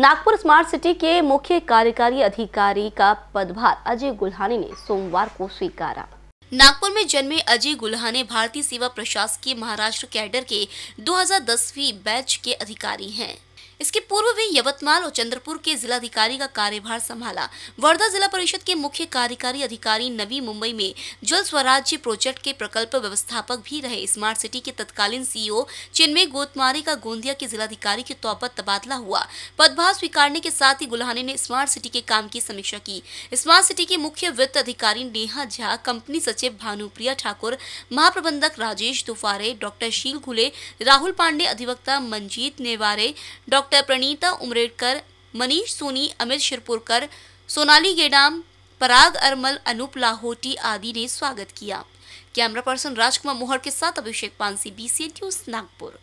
Nagpur smart city के मुख्य कार्यकारी अधिकारी का पदभार अजय गुल्हानी ने सोमवार को स्वीकारा नागपुर में जन्मे अजय गुल्हाने भारतीय सेवा प्रशासकीय महाराष्ट्र कैडर के 2010वीं बैच के अधिकारी हैं इसके पूर्व वे यवतमाल और चंद्रपुर के जिलाधिकारी का कार्यभार संभाला वर्धा जिला परिषद के मुख्य कार्यकारी अधिकारी नवी मुंबई में जल स्वराज्य प्रोजेक्ट के प्रकल्प व्यवस्थापक भी रहे स्मार्ट सिटी के तत्कालीन सीईओ चिन्मय गोतमारी का गोंदिया के जिलाधिकारी के तौर पर तबादला हुआ पदभार स्वीकारने के साथ ही गुल्हाने ने स्मार्ट सिटी के काम की समीक्षा की स्मार्ट सिटी के मुख्य वित्त अधिकारी नेहा झा कंपनी सचिव भानुप्रिया ठाकुर महाप्रबंधक राजेश दुफारे डॉक्टर शील घुले राहुल पांडे अधिवक्ता मंजीत नेवारे डॉक्टर डॉक्टर प्रणीता उमरेडकर मनीष सोनी अमित शिरपुरकर सोनाली गेडाम पराग अरमल अनूप लाहोटी आदि ने स्वागत किया कैमरा पर्सन राजकुमार मोहर के साथ अभिषेक पानसी बीसी न्यूज नागपुर